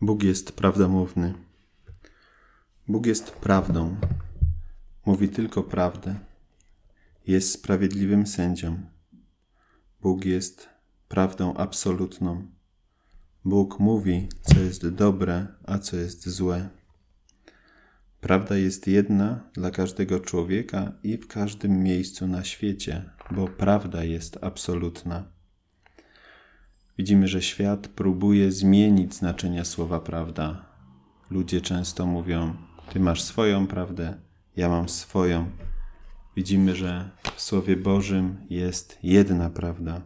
Bóg jest prawdomówny. Bóg jest prawdą. Mówi tylko prawdę. Jest sprawiedliwym sędzią. Bóg jest prawdą absolutną. Bóg mówi, co jest dobre, a co jest złe. Prawda jest jedna dla każdego człowieka i w każdym miejscu na świecie, bo prawda jest absolutna. Widzimy, że świat próbuje zmienić znaczenia słowa prawda. Ludzie często mówią: Ty masz swoją prawdę, ja mam swoją. Widzimy, że w Słowie Bożym jest jedna prawda.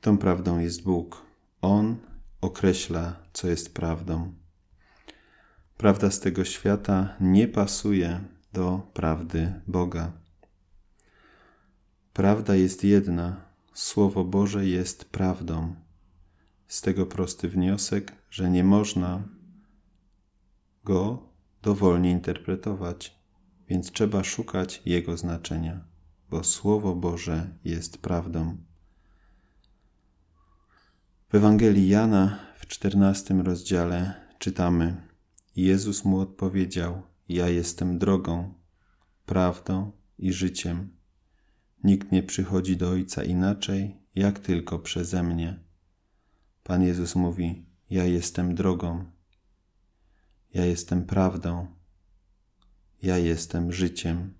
Tą prawdą jest Bóg. On określa, co jest prawdą. Prawda z tego świata nie pasuje do prawdy Boga. Prawda jest jedna, Słowo Boże jest prawdą. Z tego prosty wniosek, że nie można go dowolnie interpretować, więc trzeba szukać jego znaczenia, bo Słowo Boże jest prawdą. W Ewangelii Jana w czternastym rozdziale czytamy: Jezus mu odpowiedział: Ja jestem drogą, prawdą i życiem. Nikt nie przychodzi do Ojca inaczej, jak tylko przeze mnie. Pan Jezus mówi: Ja jestem drogą, ja jestem prawdą, ja jestem życiem.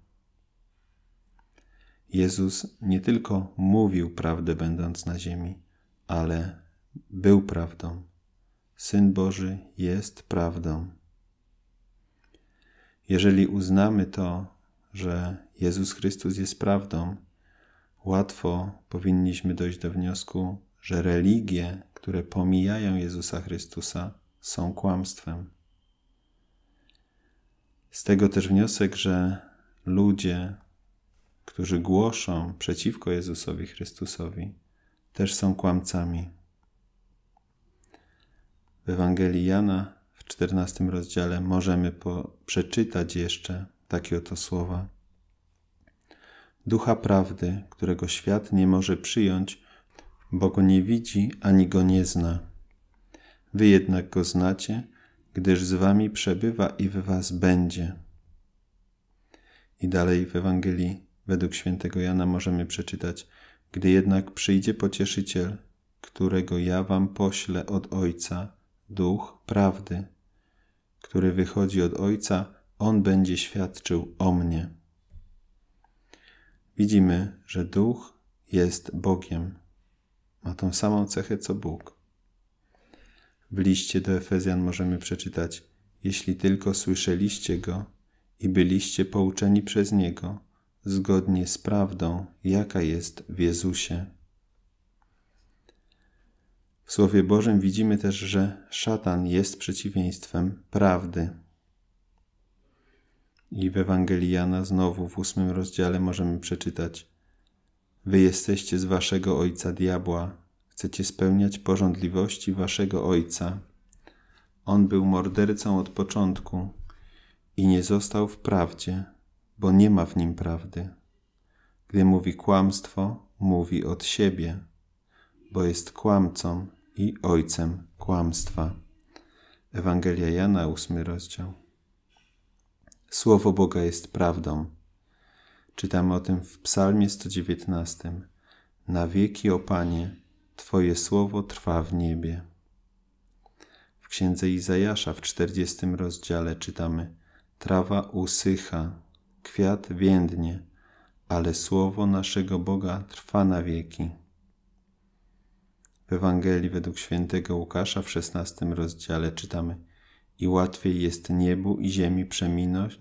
Jezus nie tylko mówił prawdę, będąc na ziemi, ale był prawdą. Syn Boży jest prawdą. Jeżeli uznamy to, że Jezus Chrystus jest prawdą, łatwo powinniśmy dojść do wniosku, że religie, które pomijają Jezusa Chrystusa, są kłamstwem. Z tego też wniosek, że ludzie, którzy głoszą przeciwko Jezusowi Chrystusowi, też są kłamcami. W Ewangelii Jana w 14 rozdziale możemy po, przeczytać jeszcze takie oto słowa ducha prawdy, którego świat nie może przyjąć, bo go nie widzi ani go nie zna. Wy jednak go znacie, gdyż z wami przebywa i w was będzie. I dalej w Ewangelii według świętego Jana możemy przeczytać: Gdy jednak przyjdzie pocieszyciel, którego ja wam poślę od Ojca, duch prawdy, który wychodzi od Ojca, on będzie świadczył o mnie widzimy, że duch jest Bogiem. Ma tą samą cechę co Bóg. W liście do Efezjan możemy przeczytać: Jeśli tylko słyszeliście go i byliście pouczeni przez niego, zgodnie z prawdą, jaka jest w Jezusie. W Słowie Bożym widzimy też, że szatan jest przeciwieństwem prawdy. I w Ewangelii Jana znowu w ósmym rozdziale możemy przeczytać Wy jesteście z waszego ojca diabła, chcecie spełniać porządliwości waszego ojca. On był mordercą od początku i nie został w prawdzie, bo nie ma w nim prawdy. Gdy mówi kłamstwo, mówi od siebie, bo jest kłamcą i ojcem kłamstwa. Ewangelia Jana, ósmy rozdział. Słowo Boga jest prawdą. Czytamy o tym w Psalmie 119. Na wieki, o Panie, Twoje słowo trwa w niebie. W księdze Izajasza w 40 rozdziale czytamy: Trawa usycha, kwiat więdnie, ale słowo naszego Boga trwa na wieki. W Ewangelii według świętego Łukasza w 16 rozdziale czytamy: i łatwiej jest niebu i ziemi przeminąć,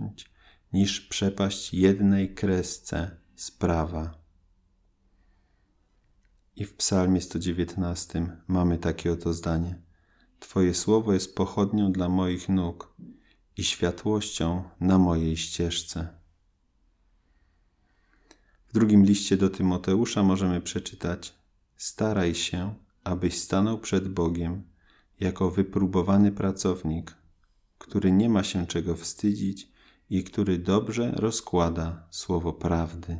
niż przepaść jednej kresce sprawa. I w Psalmie 119 mamy takie oto zdanie: Twoje słowo jest pochodnią dla moich nóg i światłością na mojej ścieżce. W drugim liście do Tymoteusza możemy przeczytać: Staraj się, abyś stanął przed Bogiem jako wypróbowany pracownik, który nie ma się czego wstydzić i który dobrze rozkłada słowo prawdy.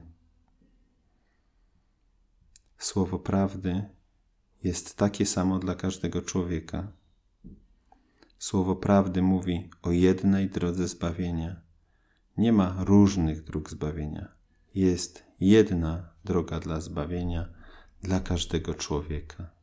Słowo prawdy jest takie samo dla każdego człowieka. Słowo prawdy mówi o jednej drodze zbawienia. Nie ma różnych dróg zbawienia. Jest jedna droga dla zbawienia dla każdego człowieka.